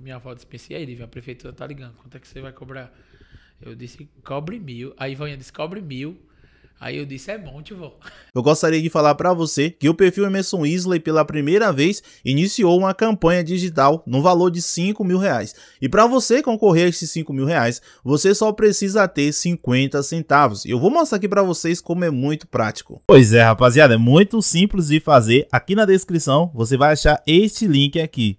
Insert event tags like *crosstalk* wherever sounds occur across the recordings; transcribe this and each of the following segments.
minha avó disse, pensei, aí, Lívia, a prefeitura tá ligando, quanto é que você vai cobrar? Eu disse, cobre mil. Aí Ivanha disse, cobre mil. Aí eu disse, é bom, tio vó. *laughs* Eu gostaria de falar para você que o perfil Emerson Isley, pela primeira vez, iniciou uma campanha digital no valor de 5 mil reais. E para você concorrer a esses 5 mil reais, você só precisa ter 50 centavos. E eu vou mostrar aqui para vocês como é muito prático. Pois é, rapaziada, é muito simples de fazer. Aqui na descrição, você vai achar este link aqui.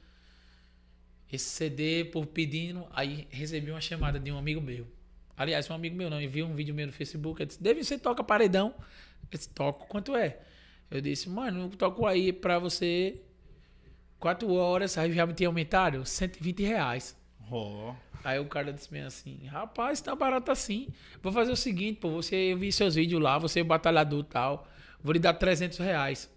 esse CD por pedindo. Aí recebi uma chamada de um amigo meu. Aliás, um amigo meu não, viu um vídeo meu no Facebook. Ele disse: deve ser toca paredão? Eu disse: Toco, quanto é? Eu disse: Mano, eu toco aí pra você. Quatro horas, aí já me tinha aumentado 120 reais. Oh. Aí o cara disse bem assim: Rapaz, tá barato assim. Vou fazer o seguinte, pô, você, eu vi seus vídeos lá, você é batalhador e tal. Vou lhe dar 300 reais.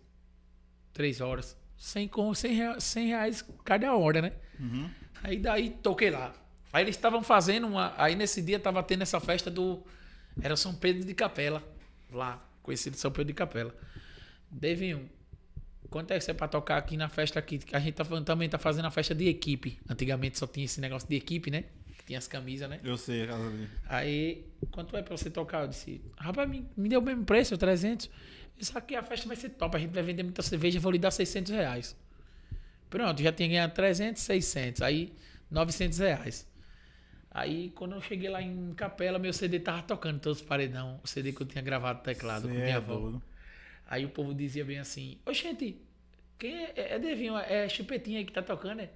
Três horas. 100, com 100, reais, 100 reais cada hora, né? Uhum. Aí daí toquei lá. Aí eles estavam fazendo uma. Aí nesse dia tava tendo essa festa do. Era São Pedro de Capela. Lá, conhecido São Pedro de Capela. Devinho, quanto é que é pra tocar aqui na festa aqui? A gente tá, também tá fazendo a festa de equipe. Antigamente só tinha esse negócio de equipe, né? tinha as camisas, né? Eu sei, a casa ali. Aí, quanto é pra você tocar? Eu disse, rapaz, me, me deu o mesmo preço, 300. Isso aqui, a festa vai ser top, a gente vai vender muita cerveja, vou lhe dar 600 reais. Pronto, já tinha ganhado 300, 600, aí 900 reais. Aí, quando eu cheguei lá em Capela, meu CD tava tocando todos os paredão, o CD que eu tinha gravado teclado com minha é avó. Aí o povo dizia bem assim, ô gente, quem é, é, é Devinho, é Chupetinha que tá tocando, né?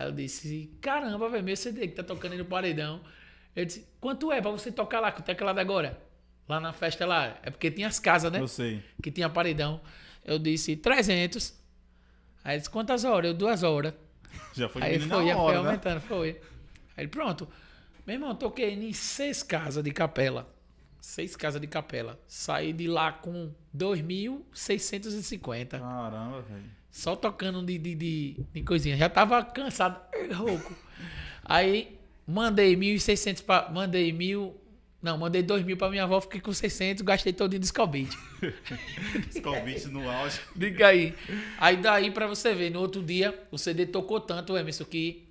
Aí eu disse, caramba, velho, meu CD que tá tocando aí no paredão. Eu disse, quanto é pra você tocar lá com o teclado é agora? Lá na festa lá. É porque tinha as casas, né? Eu sei. Que tinha paredão. Eu disse, 300. Aí ele disse, quantas horas? Eu, duas horas. Já foi Aí foi, já hora, foi né? aumentando, né? foi. Aí ele, pronto. Meu irmão, toquei em seis casas de capela seis casas de capela. Saí de lá com 2.650. Caramba, velho. Só tocando de, de, de, de, coisinha. Já tava cansado, rouco. *laughs* Aí mandei 1.600 para. Mandei mil. Não, mandei 2 mil pra minha avó, fiquei com 600, gastei todo de Scalbit. *laughs* Scalbit no auge. Diga aí. Aí daí pra você ver, no outro dia, o CD tocou tanto, Emerson, que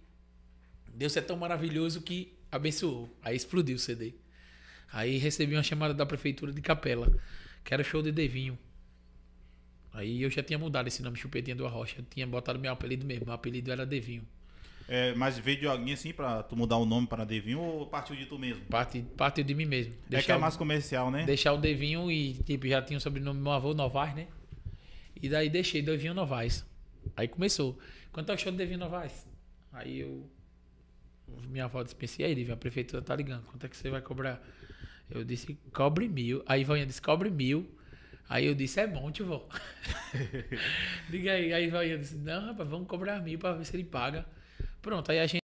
Deus é tão maravilhoso que abençoou. Aí explodiu o CD. Aí recebi uma chamada da prefeitura de Capela, que era show de Devinho. Aí eu já tinha mudado esse nome, Chupetinha do Arrocha. Eu tinha botado meu apelido mesmo, meu apelido era Devinho. É, mas veio de alguém assim pra tu mudar o nome para Devinho ou partiu de tu mesmo? Partiu, partiu de mim mesmo. É Deixar é que é mais comercial, né? Deixar o Devinho e tipo, já tinha o sobrenome meu avô Novaes, né? E daí deixei Devinho Novaes. Aí começou. Quanto é o show de Devinho Novaes? Aí eu. Minha avó disse: pensei, aí, Devinho, a prefeitura tá ligando, quanto é que você vai cobrar? Eu disse, cobre mil. Aí Ivanha disse, cobre mil. Aí eu disse, é bom, tio vó. Diga aí. Aí Ivanha disse, não, rapaz, vamos cobrar mil para ver se ele paga. Pronto, aí a gente